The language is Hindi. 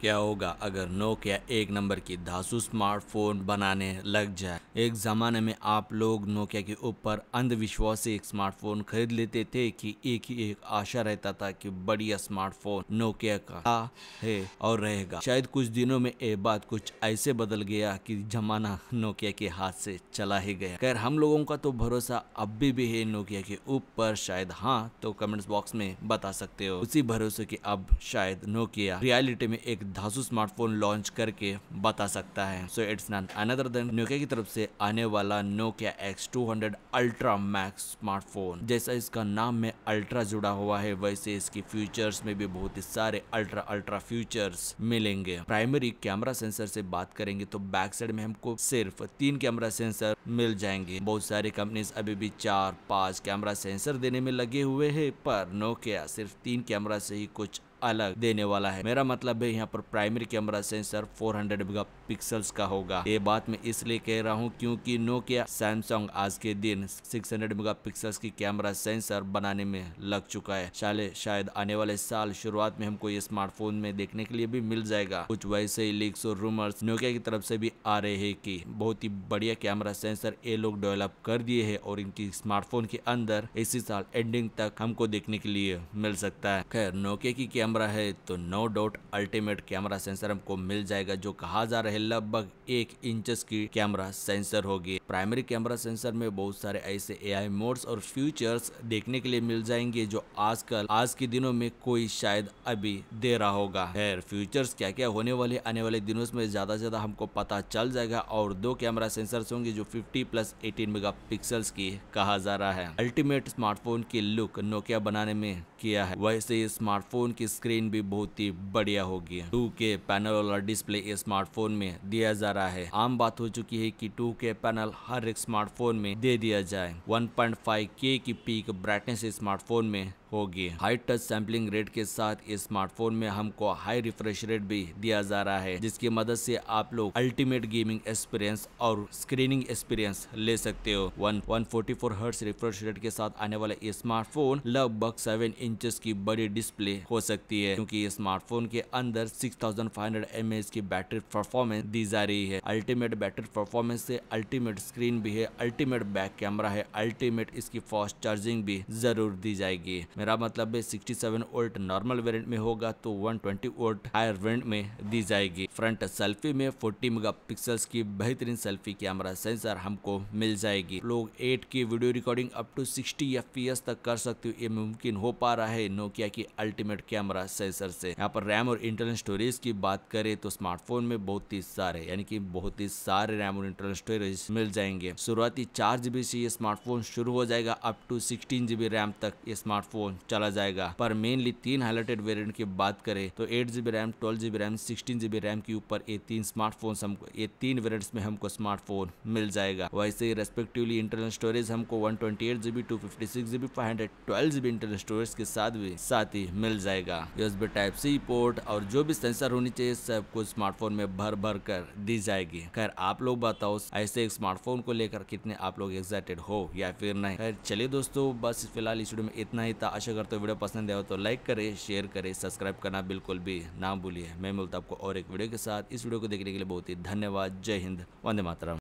क्या होगा अगर नोकिया एक नंबर की धासु स्मार्टफोन बनाने लग जाए एक ज़माने में आप लोग नोकिया के ऊपर से एक स्मार्टफोन खरीद लेते थे कि एक ही एक आशा रहता था कि बढ़िया स्मार्टफोन नोकिया का है और रहेगा शायद कुछ दिनों में ये बात कुछ ऐसे बदल गया कि जमाना नोकिया के हाथ से चला ही गया खैर हम लोगों का तो भरोसा अब भी है नोकिया के ऊपर शायद हाँ तो कमेंट्स बॉक्स में बता सकते हो उसी भरोसे की अब शायद नोकिया रियलिटी में एक धासु स्मार्टफोन लॉन्च करके बता सकता है so it's not another than Nokia की तरफ से आने वाला Nokia X two hundred ultra max smartphone जैसा इसका नाम में अल्ट्रा जुड़ा हुआ है वैसे इसकी फ्यूचर्स में भी बहुत ही सारे अल्ट्रा अल्ट्रा फ्यूचर्स मिलेंगे प्राइमरी कैमरा सेंसर से बात करेंगे तो बैक साइड में हमको सिर्फ तीन कैमरा सेंसर मिल जाएंगे बहुत सारी कंपनीज अभी भी चार पांच कैमरा सेंसर देने में लगे हुए है पर नोकिया सिर्फ तीन कैमरा से ही कुछ अलग देने वाला है मेरा मतलब है यहाँ पर प्राइमरी कैमरा सेंसर 400 मेगापिक्सल्स का होगा ये बात मैं इसलिए कह रहा हूँ क्योंकि नोकिया सैमसंग आज के दिन 600 मेगापिक्सल्स की कैमरा सेंसर बनाने में लग चुका है शाले शायद आने वाले साल शुरुआत में हमको ये स्मार्टफोन में देखने के लिए भी मिल जाएगा कुछ वैसे ही लीक्स और रूमर्स नोकिया की तरफ से भी आ रहे है की बहुत ही बढ़िया कैमरा सेंसर ये लोग डेवलप कर दिए है और इनकी स्मार्टफोन के अंदर इसी साल एंडिंग तक हमको देखने के लिए मिल सकता है खैर नोकिया की कैमरा कैमरा है तो no doubt ultimate camera sensor हमको मिल जाएगा जो कहा जा रहा है लगभग एक इंचस की कैमरा सेंसर होगी प्राइमरी कैमरा सेंसर में बहुत सारे ऐसे ए मोड्स और फ्यूचर्स देखने के लिए मिल जाएंगे जो आजकल आज के दिनों में कोई शायद अभी दे रहा होगा खैर फ्यूचर्स क्या क्या होने वाले आने वाले दिनों में ज्यादा से ज्यादा हमको पता चल जाएगा और दो कैमरा सेंसर होंगे जो फिफ्टी प्लस मेगा पिक्सल्स की कहा जा रहा है अल्टीमेट स्मार्टफोन की लुक नोकिया बनाने में किया है वैसे स्मार्टफोन की स्क्रीन भी बहुत ही बढ़िया होगी टू के पैनल वाला डिस्प्ले स्मार्टफोन में दिया जा रहा है आम बात हो चुकी है की टू के पैनल हर एक स्मार्टफोन में दे दिया जाए 1.5 के की पीक ब्राइटनेस स्मार्टफोन में होगी हाई टच सैम्पलिंग रेट के साथ इस स्मार्टफोन में हमको हाई रिफ्रेश रेट भी दिया जा रहा है जिसकी मदद से आप लोग अल्टीमेट गेमिंग एक्सपीरियंस और स्क्रीनिंग एक्सपीरियंस ले सकते हो one one forty four hertz refresh rate के साथ आने वाला ये स्मार्टफोन लगभग सेवन इंच की बड़ी डिस्प्ले हो सकती है क्यूँकी ये स्मार्टफोन के अंदर six thousand five hundred M की बैटरी परफॉर्मेंस दी जा रही है अल्टीमेट बैटरी परफॉर्मेंस से अल्टीमेट स्क्रीन भी है अल्टीमेट बैक कैमरा है अल्टीमेट इसकी फास्ट चार्जिंग भी जरूर दी जाएगी मेरा मतलब है 67 वोल्ट नॉर्मल वेरियंट में होगा तो 120 वोल्ट हायर वेरियंट में दी जाएगी फ्रंट सेल्फी में 40 पिक्सल्स की बेहतरीन सेल्फी कैमरा सेंसर हमको मिल जाएगी लोग एट की video recording up to sixty F तक कर सकते हो ये मुमकिन हो पा रहा है नोकिया की अल्टीमेट कैमरा सेंसर से यहाँ पर रैम और इंटरनल स्टोरेज की बात करें तो स्मार्टफोन में बहुत ही सारे यानी कि बहुत ही सारे रैम और इंटरनल स्टोरेज मिल जाएंगे शुरुआती चार जीबी से ये स्मार्टफोन शुरू हो जाएगा up to sixteen GB RAM तक ये स्मार्टफोन चला जाएगा पर मेनली तीन हाईलाइटेड वेरियंट की बात करें तो eight GB RAM twelve GB RAM sixteen GB RAM के ऊपर ये तीन स्मार्टफोन हमको ये तीन वेरियंट में हमको स्मार्टफोन मिल जाएगा वैसे ही रेस्पेक्टिवली इंटरनल स्टोरेज हमको one twenty eight GB two fifty six GB five hundred twelve GB internal storage के साथ भी साथ ही मिल जाएगा यूएसबी टाइप सी पोर्ट और जो भी सेंसर होनी चाहिए सब कुछ स्मार्टफोन में भर भर कर दी जाएगी खैर आप लोग बताओ ऐसे एक स्मार्टफोन फ़ोन को लेकर कितने आप लोग एक्साइटेड हो या फिर नहीं चलिए दोस्तों बस फिलहाल इस वीडियो में इतना ही था आशा करते हो वीडियो पसंद हो तो लाइक करे शेयर करे सब्सक्राइब करना बिल्कुल भी ना भूलिए मैं मिलता आपको और एक वीडियो के साथ इस वीडियो को देखने के लिए बहुत ही धन्यवाद जय हिंद वंदे मातरम